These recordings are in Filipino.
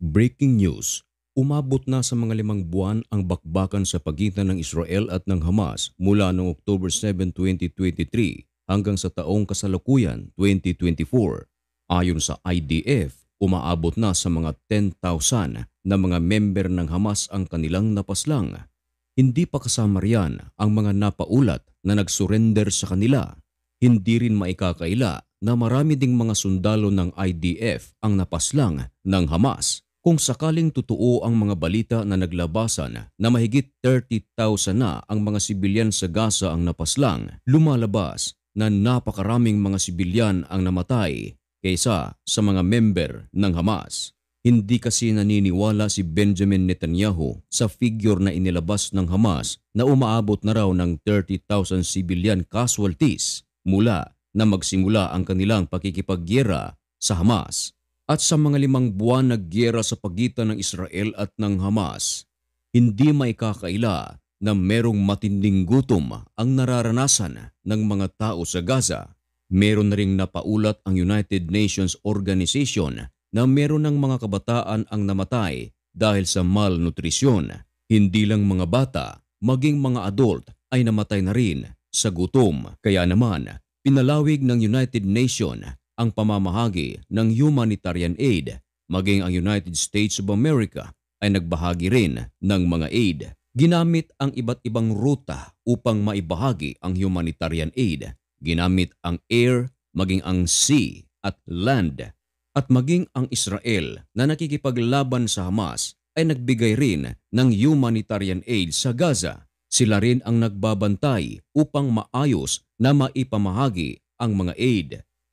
Breaking news, umabot na sa mga limang buwan ang bakbakan sa pagitan ng Israel at ng Hamas mula noong October 7, 2023 hanggang sa taong kasalukuyan 2024. Ayon sa IDF, umaabot na sa mga 10,000 na mga member ng Hamas ang kanilang napaslang. Hindi pa kasama riyan ang mga napaulat na nagsurrender sa kanila. Hindi rin maikakaila na marami ding mga sundalo ng IDF ang napaslang ng Hamas kung sakaling totoo ang mga balita na naglabasan na mahigit 30,000 na ang mga sibilyan sa Gaza ang napaslang, lumalabas na napakaraming mga sibilyan ang namatay kaysa sa mga member ng Hamas. Hindi kasi naniniwala si Benjamin Netanyahu sa figure na inilabas ng Hamas na umaabot na raw ng 30,000 civilian casualties mula na magsimula ang kanilang pakikipagyera sa Hamas at sa mga limang buwan na gyera sa pagitan ng Israel at ng Hamas, hindi may na merong matinding gutom ang nararanasan ng mga tao sa Gaza. Meron na ring napaulat ang United Nations Organization na meron ng mga kabataan ang namatay dahil sa malnutrisyon. Hindi lang mga bata, maging mga adult ay namatay na rin sa gutom. Kaya naman, pinalawig ng United Nations ang pamamahagi ng humanitarian aid, maging ang United States of America ay nagbahagi rin ng mga aid. Ginamit ang iba't ibang ruta upang maibahagi ang humanitarian aid. Ginamit ang air, maging ang sea at land. At maging ang Israel na nakikipaglaban sa Hamas ay nagbigay rin ng humanitarian aid sa Gaza. Sila rin ang nagbabantay upang maayos na maipamahagi ang mga aid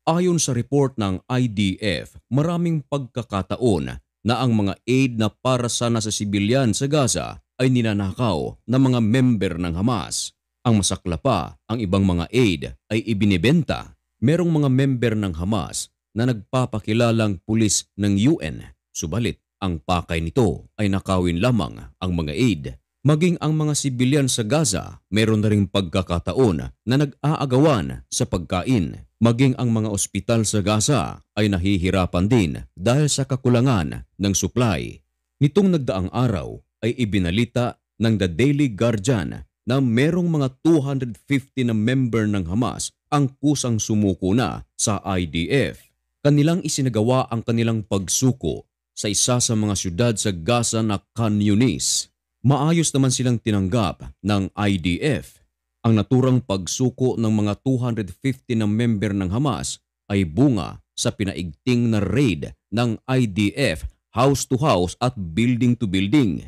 Ayon sa report ng IDF, maraming pagkakataon na ang mga aid na para sana sa sibilyan sa Gaza ay ninanakaw ng mga member ng Hamas. Ang masakla pa, ang ibang mga aid ay ibinebenta. Merong mga member ng Hamas na nagpapakilalang pulis ng UN. Subalit, ang pakay nito ay nakawin lamang ang mga aid Maging ang mga sibilyan sa Gaza, meron na rin pagkakataon na nag-aagawan sa pagkain. Maging ang mga ospital sa Gaza ay nahihirapan din dahil sa kakulangan ng supply. Nitong nagdaang araw ay ibinalita ng The Daily Guardian na merong mga 250 na member ng Hamas ang kusang sumuko na sa IDF. Kanilang isinagawa ang kanilang pagsuko sa isa sa mga syudad sa Gaza na Khan Yunis Maayos naman silang tinanggap ng IDF. Ang naturang pagsuko ng mga 250 na member ng Hamas ay bunga sa pinaigting na raid ng IDF house to house at building to building.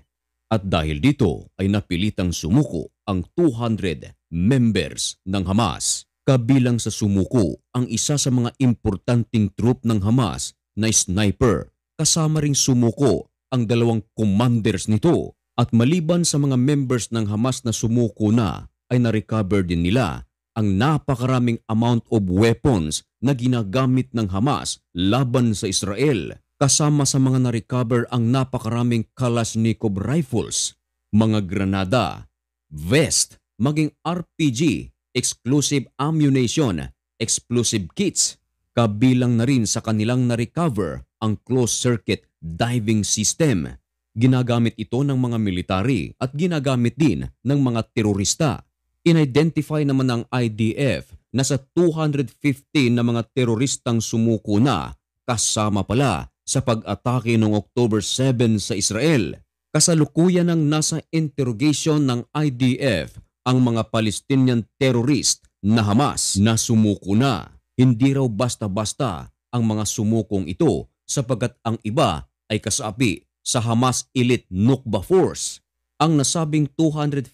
At dahil dito ay napilitang sumuko ang 200 members ng Hamas. Kabilang sa sumuko ang isa sa mga importanteng troop ng Hamas na sniper kasama ring sumuko ang dalawang commanders nito at maliban sa mga members ng Hamas na sumuko na, ay narecover din nila ang napakaraming amount of weapons na ginagamit ng Hamas laban sa Israel kasama sa mga na-recover ang napakaraming Kalashnikov rifles, mga granada, vest, maging RPG, exclusive ammunition, explosive kits, kabilang na rin sa kanilang na-recover ang closed circuit diving system, Ginagamit ito ng mga military at ginagamit din ng mga terorista. Inidentify naman ng IDF na sa 215 na mga teroristang sumuko na kasama pala sa pag-atake noong October 7 sa Israel. Kasalukuyan nang nasa interrogation ng IDF ang mga Palestinian terrorist na Hamas na sumuko na. Hindi raw basta-basta ang mga sumukong ito sapagkat ang iba ay kasapi sa Hamas elite Nukba Force ang nasabing 250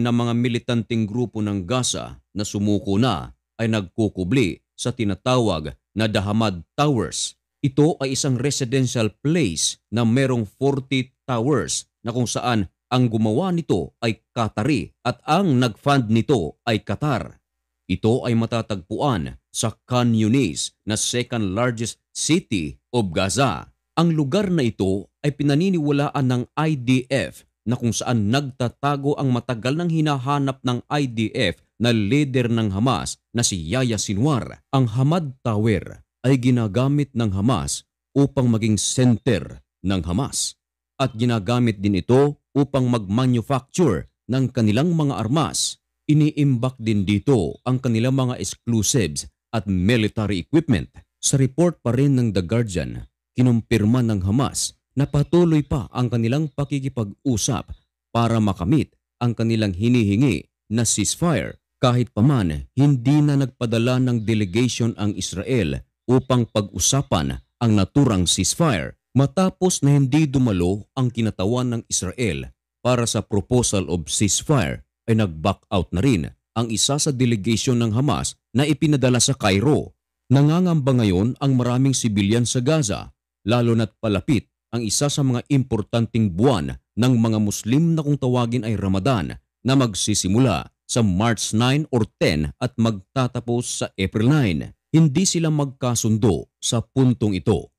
na mga militanteng grupo ng Gaza na sumuko na ay nagkukubli sa tinatawag na Dahamad Towers. Ito ay isang residential place na merong 40 towers na kung saan ang gumawa nito ay Qatari at ang nag-fund nito ay Qatar. Ito ay matatagpuan sa Khan Yunis na second largest city of Gaza ang lugar na ito ay pinaniniwalaan ng IDF na kung saan nagtatago ang matagal nang hinahanap ng IDF na leader ng Hamas na si Yahya Sinwar. Ang Hamad Tower ay ginagamit ng Hamas upang maging center ng Hamas at ginagamit din ito upang mag-manufacture ng kanilang mga armas. Iniimbak din dito ang kanilang mga exclusives at military equipment. Sa report pa rin ng The Guardian, kinumpirma ng Hamas na patuloy pa ang kanilang pakikipag-usap para makamit ang kanilang hinihingi na ceasefire kahit paman hindi na nagpadala ng delegation ang Israel upang pag-usapan ang naturang ceasefire matapos na hindi dumalo ang kinatawan ng Israel para sa proposal of ceasefire ay nag-back out na rin ang isa sa delegation ng Hamas na ipinadala sa Cairo. Nangangamba ngayon ang maraming sibilyan sa Gaza lalo na't palapit ang isa sa mga importanteng buwan ng mga Muslim na kung tawagin ay Ramadan na magsisimula sa March 9 or 10 at magtatapos sa April 9. Hindi sila magkasundo sa puntong ito.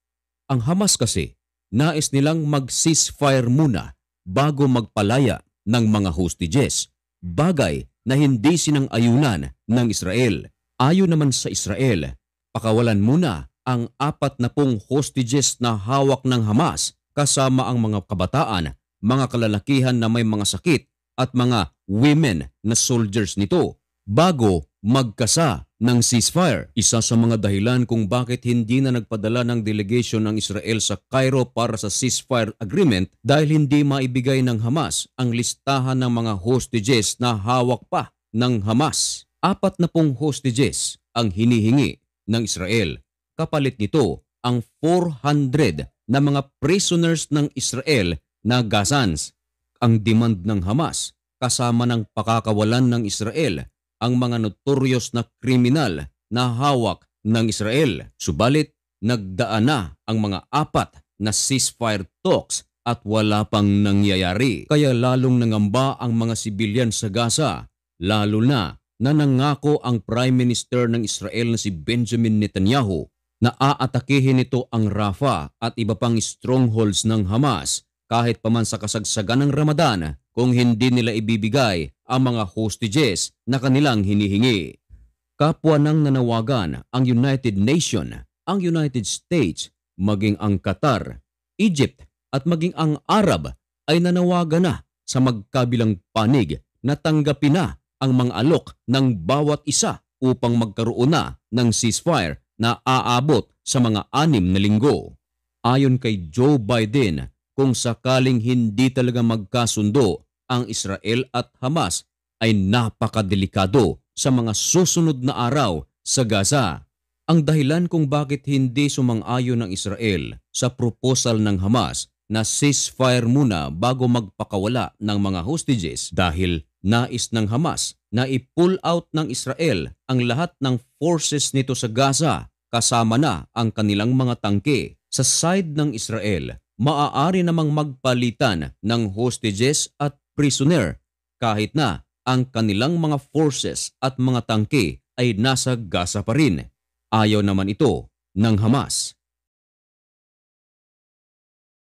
Ang Hamas kasi, nais nilang mag-ceasefire muna bago magpalaya ng mga hostages, bagay na hindi sinang ayunan ng Israel. Ayon naman sa Israel, pakawalan muna ang apat na pong hostages na hawak ng Hamas kasama ang mga kabataan, mga kalalakihan na may mga sakit at mga women na soldiers nito bago magkasa ng ceasefire. Isa sa mga dahilan kung bakit hindi na nagpadala ng delegation ng Israel sa Cairo para sa ceasefire agreement dahil hindi maibigay ng Hamas ang listahan ng mga hostages na hawak pa ng Hamas. Apat na pong hostages ang hinihingi ng Israel Kapalit nito ang 400 na mga prisoners ng Israel na Gazans. Ang demand ng Hamas kasama ng pakakawalan ng Israel ang mga notorious na kriminal na hawak ng Israel. Subalit, nagdaan na ang mga apat na ceasefire talks at wala pang nangyayari. Kaya lalong nangamba ang mga sibilyan sa Gaza, lalo na na nangako ang Prime Minister ng Israel na si Benjamin Netanyahu na aatakihin nito ang Rafa at iba pang strongholds ng Hamas kahit paman sa kasagsagan ng Ramadan kung hindi nila ibibigay ang mga hostages na kanilang hinihingi. Kapwa nang nanawagan ang United Nation, ang United States, maging ang Qatar, Egypt at maging ang Arab ay nanawagan na sa magkabilang panig na tanggapin na ang mga alok ng bawat isa upang magkaroon na ng ceasefire na aabot sa mga anim na linggo. Ayon kay Joe Biden, kung sakaling hindi talaga magkasundo ang Israel at Hamas ay napakadelikado sa mga susunod na araw sa Gaza. Ang dahilan kung bakit hindi sumang-ayon ng Israel sa proposal ng Hamas na ceasefire muna bago magpakawala ng mga hostages dahil nais ng Hamas na i-pull out ng Israel ang lahat ng forces nito sa Gaza kasama na ang kanilang mga tangke sa side ng Israel. Maaari namang magpalitan ng hostages at prisoner kahit na ang kanilang mga forces at mga tangke ay nasa Gaza pa rin. Ayaw naman ito ng Hamas.